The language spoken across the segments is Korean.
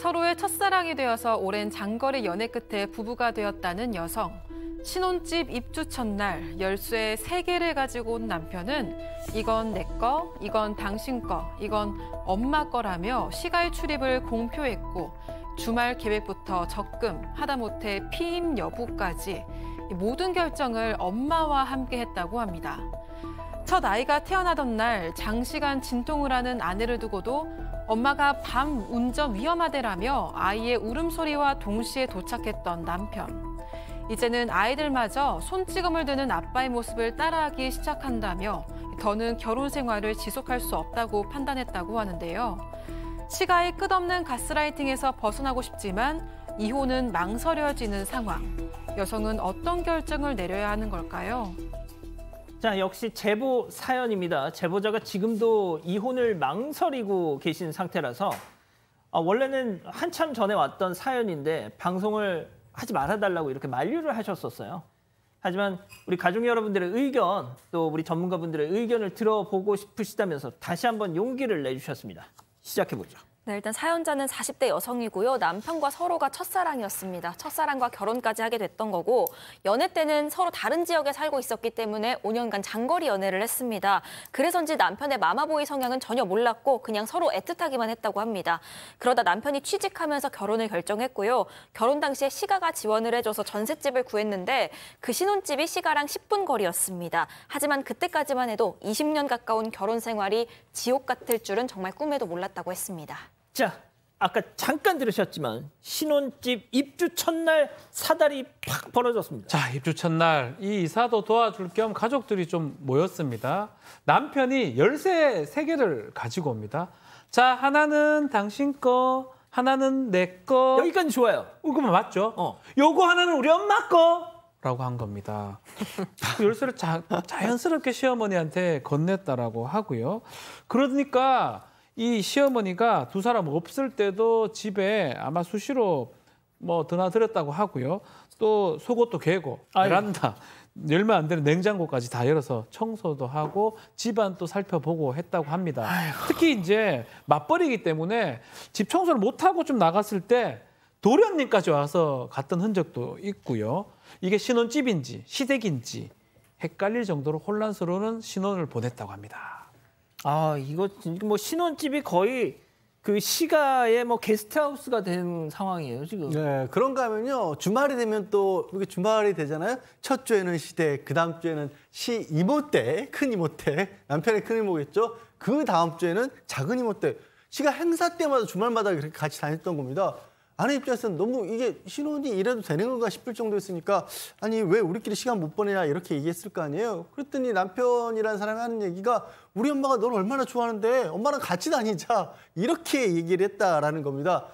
서로의 첫사랑이 되어서 오랜 장거리 연애 끝에 부부가 되었다는 여성. 신혼집 입주 첫날 열쇠 세개를 가지고 온 남편은 이건 내 거, 이건 당신 거, 이건 엄마 거라며 시가의 출입을 공표했고 주말 계획부터 적금, 하다못해 피임 여부까지 모든 결정을 엄마와 함께 했다고 합니다. 첫 아이가 태어나던 날 장시간 진통을 하는 아내를 두고도 엄마가 밤 운전 위험하대라며 아이의 울음소리와 동시에 도착했던 남편. 이제는 아이들마저 손찌검을 드는 아빠의 모습을 따라하기 시작한다며 더는 결혼 생활을 지속할 수 없다고 판단했다고 하는데요. 시가의 끝없는 가스라이팅에서 벗어나고 싶지만 이혼은 망설여지는 상황. 여성은 어떤 결정을 내려야 하는 걸까요? 자, 역시 제보 사연입니다. 제보자가 지금도 이혼을 망설이고 계신 상태라서 아, 원래는 한참 전에 왔던 사연인데 방송을 하지 말아달라고 이렇게 만류를 하셨었어요. 하지만 우리 가족 여러분들의 의견 또 우리 전문가분들의 의견을 들어보고 싶으시다면서 다시 한번 용기를 내주셨습니다. 시작해보죠. 네, 일단 사연자는 40대 여성이고요. 남편과 서로가 첫사랑이었습니다. 첫사랑과 결혼까지 하게 됐던 거고 연애 때는 서로 다른 지역에 살고 있었기 때문에 5년간 장거리 연애를 했습니다. 그래서인지 남편의 마마보이 성향은 전혀 몰랐고 그냥 서로 애틋하기만 했다고 합니다. 그러다 남편이 취직하면서 결혼을 결정했고요. 결혼 당시에 시가가 지원을 해줘서 전셋집을 구했는데 그 신혼집이 시가랑 10분 거리였습니다. 하지만 그때까지만 해도 20년 가까운 결혼 생활이 지옥 같을 줄은 정말 꿈에도 몰랐다고 했습니다. 자, 아까 잠깐 들으셨지만 신혼집 입주 첫날 사달이 팍 벌어졌습니다. 자, 입주 첫날 이 이사도 도와줄 겸 가족들이 좀 모였습니다. 남편이 열쇠 세개를 가지고 옵니다. 자, 하나는 당신 거, 하나는 내 거. 여기까지 좋아요. 어, 그거 맞죠? 어. 요거 하나는 우리 엄마 거. 라고 한 겁니다. 열쇠를 자, 자연스럽게 시어머니한테 건넸다라고 하고요. 그러니까 이 시어머니가 두 사람 없을 때도 집에 아마 수시로 뭐 드나들었다고 하고요. 또 속옷도 개고 베란다 열면 안 되는 냉장고까지 다 열어서 청소도 하고 집안 또 살펴보고 했다고 합니다. 아이고. 특히 이제 맞벌이기 때문에 집 청소를 못 하고 좀 나갔을 때 도련님까지 와서 갔던 흔적도 있고요. 이게 신혼집인지 시댁인지 헷갈릴 정도로 혼란스러운 신혼을 보냈다고 합니다. 아 이거 뭐 신혼집이 거의 그 시가의 뭐 게스트하우스가 된 상황이에요 지금. 네 그런가 하면요 주말이 되면 또 이렇게 주말이 되잖아요. 첫 주에는 시대그 다음 주에는 시 이모 때큰 이모 때 남편의 큰 이모겠죠. 그 다음 주에는 작은 이모 때 시가 행사 때마다 주말마다 그렇게 같이 다녔던 겁니다. 아내 입장에서는 너무 이게 신혼이 이래도 되는 건가 싶을 정도였으니까 아니 왜 우리끼리 시간 못 보내냐 이렇게 얘기했을 거 아니에요. 그랬더니 남편이란 사람이 하는 얘기가 우리 엄마가 너를 얼마나 좋아하는데 엄마랑 같이 다니자 이렇게 얘기를 했다라는 겁니다.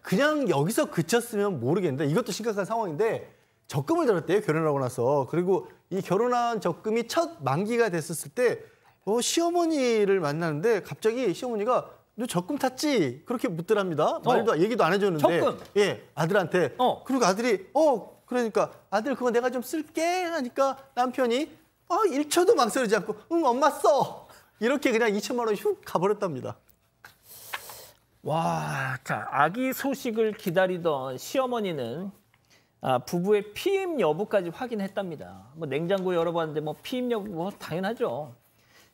그냥 여기서 그쳤으면 모르겠는데 이것도 심각한 상황인데 적금을 들었대요 결혼하고 나서 그리고 이 결혼한 적금이 첫 만기가 됐었을 때 어, 시어머니를 만나는데 갑자기 시어머니가 너 적금 탔지? 그렇게 묻더랍니다. 어. 말도 얘기도 안 해줬는데. 적금. 예, 아들한테. 어. 그리고 아들이 어 그러니까 아들 그거 내가 좀 쓸게 하니까 남편이 어 1초도 망설이지 않고 응 엄마 써 이렇게 그냥 2천만 원휙 가버렸답니다. 와, 자 아기 소식을 기다리던 시어머니는 아, 부부의 피임 여부까지 확인했답니다. 뭐 냉장고 열어봤는데 뭐 피임 여부 뭐 당연하죠.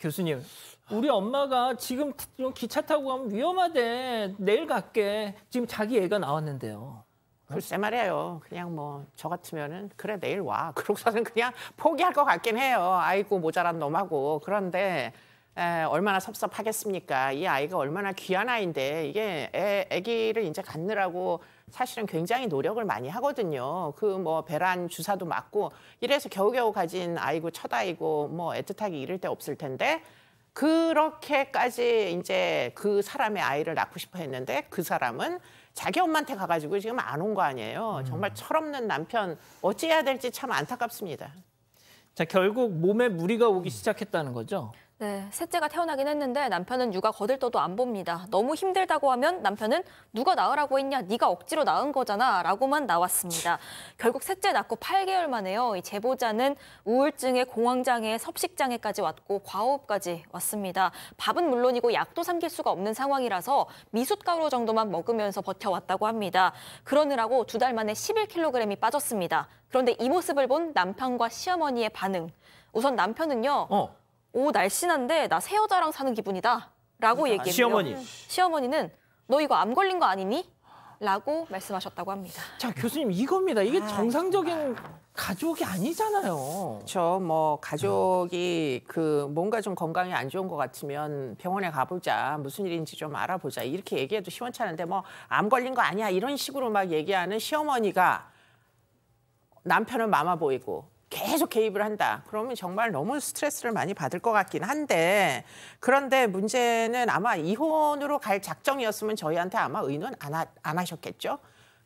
교수님, 우리 엄마가 지금 기차 타고 가면 위험하대. 내일 갈게. 지금 자기 애가 나왔는데요. 글쎄 말이에요. 그냥 뭐 저 같으면은 그래 내일 와. 그러고서는 그냥 포기할 것 같긴 해요. 아이고 모자란 놈하고 그런데 에, 얼마나 섭섭하겠습니까? 이 아이가 얼마나 귀한 아이인데 이게 애, 애기를 이제 갖느라고 사실은 굉장히 노력을 많이 하거든요. 그 뭐 배란 주사도 맞고 이래서 겨우겨우 가진 아이고 첫 아이고 뭐 애틋하게 이를데 없을 텐데 그렇게까지 이제 그 사람의 아이를 낳고 싶어 했는데 그 사람은 자기 엄마한테 가가지고 지금 안 온 거 아니에요. 음. 정말 철없는 남편 어찌해야 될지 참 안타깝습니다. 자 결국 몸에 무리가 오기 시작했다는 거죠. 네, 셋째가 태어나긴 했는데 남편은 육아 거들떠도 안 봅니다. 너무 힘들다고 하면 남편은 누가 낳으라고 했냐, 네가 억지로 낳은 거잖아 라고만 나왔습니다. 결국 셋째 낳고 8개월 만에요. 이 제보자는 우울증에 공황장애, 섭식장애까지 왔고 과호흡까지 왔습니다. 밥은 물론이고 약도 삼킬 수가 없는 상황이라서 미숫가루 정도만 먹으면서 버텨왔다고 합니다. 그러느라고 두 달 만에 11kg이 빠졌습니다. 그런데 이 모습을 본 남편과 시어머니의 반응. 우선 남편은요. 어. 오 날씬한데 나 새 여자랑 사는 기분이다 라고 아, 얘기했고요. 시어머니. 시어머니는 너 이거 암 걸린 거 아니니? 라고 말씀하셨다고 합니다. 자 교수님 이겁니다. 이게 아, 정상적인 가족이 아니잖아요. 저 뭐 가족이 그 뭔가 좀 건강이 안 좋은 것 같으면 병원에 가보자. 무슨 일인지 좀 알아보자. 이렇게 얘기해도 시원찮은데 뭐 암 걸린 거 아니야. 이런 식으로 막 얘기하는 시어머니가 남편은 마마 보이고 계속 개입을 한다. 그러면 정말 너무 스트레스를 많이 받을 것 같긴 한데 그런데 문제는 아마 이혼으로 갈 작정이었으면 저희한테 아마 의논 안, 하, 안 하셨겠죠.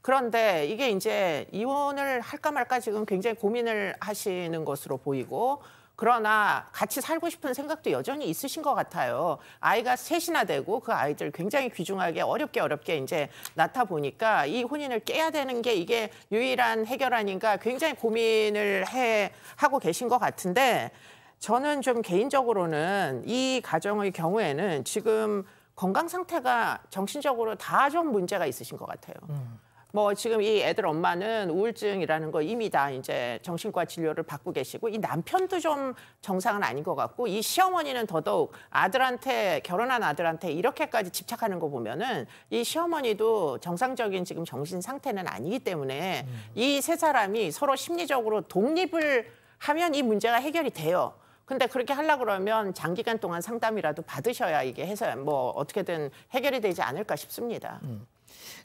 그런데 이게 이제 이혼을 할까 말까 지금 굉장히 고민을 하시는 것으로 보이고 그러나 같이 살고 싶은 생각도 여전히 있으신 것 같아요. 아이가 셋이나 되고 그 아이들 굉장히 귀중하게 어렵게 어렵게 이제 낳다 보니까 이 혼인을 깨야 되는 게 이게 유일한 해결 아닌가 굉장히 고민을 해 하고 계신 것 같은데 저는 좀 개인적으로는 이 가정의 경우에는 지금 건강 상태가 정신적으로 다 좀 문제가 있으신 것 같아요. 음. 뭐 지금 이 애들 엄마는 우울증이라는 거 이미 다 이제 정신과 진료를 받고 계시고 이 남편도 좀 정상은 아닌 것 같고 이 시어머니는 더더욱 아들한테 결혼한 아들한테 이렇게까지 집착하는 거 보면은 이 시어머니도 정상적인 지금 정신 상태는 아니기 때문에 음. 이세 사람이 서로 심리적으로 독립을 하면 이 문제가 해결이 돼요. 근데 그렇게 하려 그러면 장기간 동안 상담이라도 받으셔야 이게 해서 뭐 어떻게든 해결이 되지 않을까 싶습니다. 음.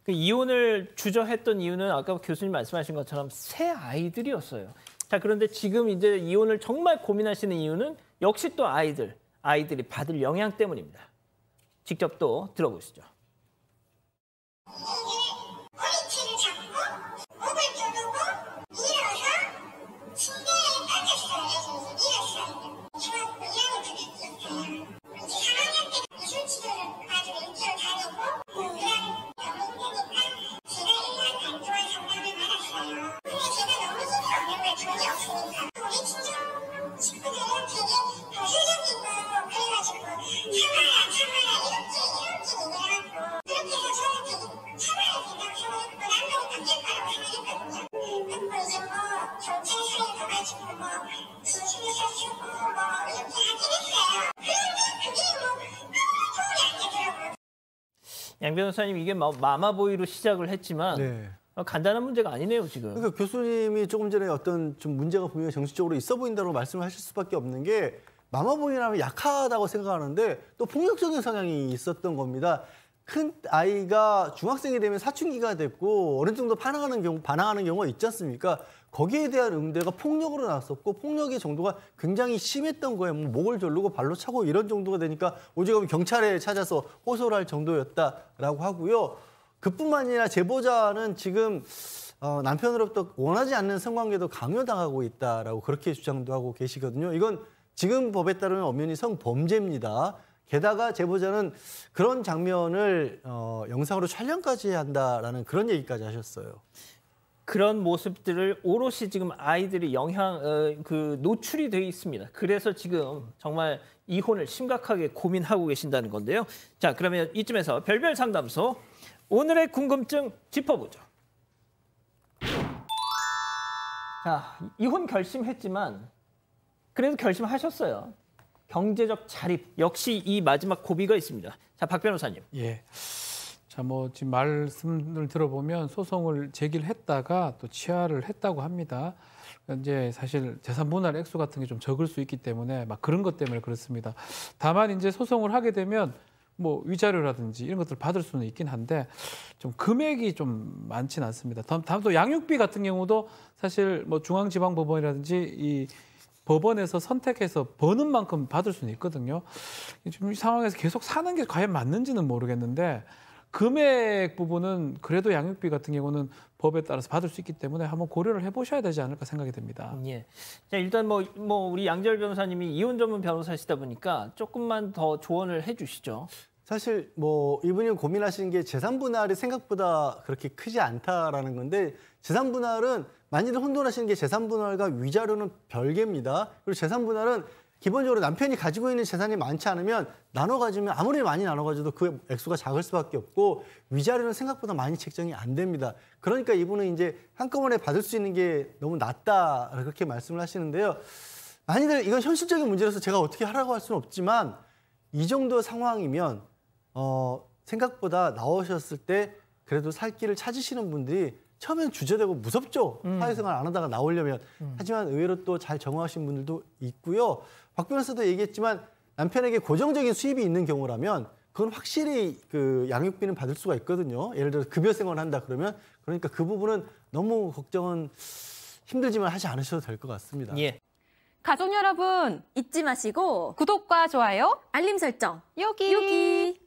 그 이혼을 주저했던 이유는 아까 교수님 말씀하신 것처럼 새 아이들이었어요. 자, 그런데 지금 이제 이혼을 정말 고민하시는 이유는 역시 또 아이들, 아이들이 받을 영향 때문입니다. 직접 또 들어보시죠. 양 변호사님 이게 마마보이로 시작을 했지만 네. 어, 간단한 문제가 아니네요 지금. 그러니까 교수님이 조금 전에 어떤 좀 문제가 분명히 정신적으로 있어 보인다고 말씀을 하실 수밖에 없는 게 마마보이라면 약하다고 생각하는데 또 폭력적인 성향이 있었던 겁니다. 큰 아이가 중학생이 되면 사춘기가 됐고 어느 정도 반항하는 경우 반항하는 경우가 있지 않습니까? 거기에 대한 응대가 폭력으로 나왔었고 폭력의 정도가 굉장히 심했던 거예요. 뭐 목을 졸르고 발로 차고 이런 정도가 되니까 오직 경찰에 찾아서 호소를 할 정도였다라고 하고요. 그뿐만 아니라 제보자는 지금 어, 남편으로부터 원하지 않는 성관계도 강요당하고 있다라고 그렇게 주장도 하고 계시거든요. 이건 지금 법에 따르면 엄연히 성범죄입니다. 게다가 제보자는 그런 장면을 어, 영상으로 촬영까지 한다라는 그런 얘기까지 하셨어요. 그런 모습들을 오롯이 지금 아이들이 영향 어, 그 노출이 되어 있습니다. 그래서 지금 정말 이혼을 심각하게 고민하고 계신다는 건데요. 자, 그러면 이쯤에서 별별 상담소 오늘의 궁금증 짚어보죠. 자, 이혼 결심했지만 그래도 결심하셨어요. 경제적 자립 역시 이 마지막 고비가 있습니다. 자, 박 변호사님. 예. 자, 뭐 지금 말씀을 들어보면 소송을 제기를 했다가 또 취하를 했다고 합니다. 이제 사실 재산 분할 액수 같은 게 좀 적을 수 있기 때문에 막 그런 것 때문에 그렇습니다. 다만 이제 소송을 하게 되면 뭐 위자료라든지 이런 것들 받을 수는 있긴 한데 좀 금액이 좀 많진 않습니다. 다음, 다음 또 양육비 같은 경우도 사실 뭐 중앙지방법원이라든지 이 법원에서 선택해서 버는 만큼 받을 수는 있거든요. 지금 이 상황에서 계속 사는 게 과연 맞는지는 모르겠는데 금액 부분은 그래도 양육비 같은 경우는 법에 따라서 받을 수 있기 때문에 한번 고려를 해보셔야 되지 않을까 생각이 듭니다. 예. 자 일단 뭐, 뭐 우리 양재열 변호사님이 이혼 전문 변호사시다 보니까 조금만 더 조언을 해주시죠. 사실 뭐 이분이 고민하시는 게 재산 분할이 생각보다 그렇게 크지 않다라는 건데 재산 분할은 많이들 혼돈하시는 게 재산 분할과 위자료는 별개입니다. 그리고 재산 분할은 기본적으로 남편이 가지고 있는 재산이 많지 않으면 나눠 가지면 아무리 많이 나눠 가져도 그 액수가 작을 수밖에 없고 위자료는 생각보다 많이 책정이 안 됩니다. 그러니까 이분은 이제 한꺼번에 받을 수 있는 게 너무 낮다 그렇게 말씀을 하시는데요. 많이들 이건 현실적인 문제라서 제가 어떻게 하라고 할 수는 없지만 이 정도 상황이면 어 생각보다 나오셨을 때 그래도 살 길을 찾으시는 분들이 처음엔 주저되고 무섭죠. 음. 사회생활 안 하다가 나오려면. 음. 하지만 의외로 또 잘 정화하신 분들도 있고요. 박 변호사도 얘기했지만 남편에게 고정적인 수입이 있는 경우라면 그건 확실히 그 양육비는 받을 수가 있거든요. 예를 들어 급여 생활을 한다 그러면 그러니까 그 부분은 너무 걱정은 힘들지만 하지 않으셔도 될 것 같습니다. 예. 가족 여러분 잊지 마시고 구독과 좋아요, 알림 설정 여기 여기.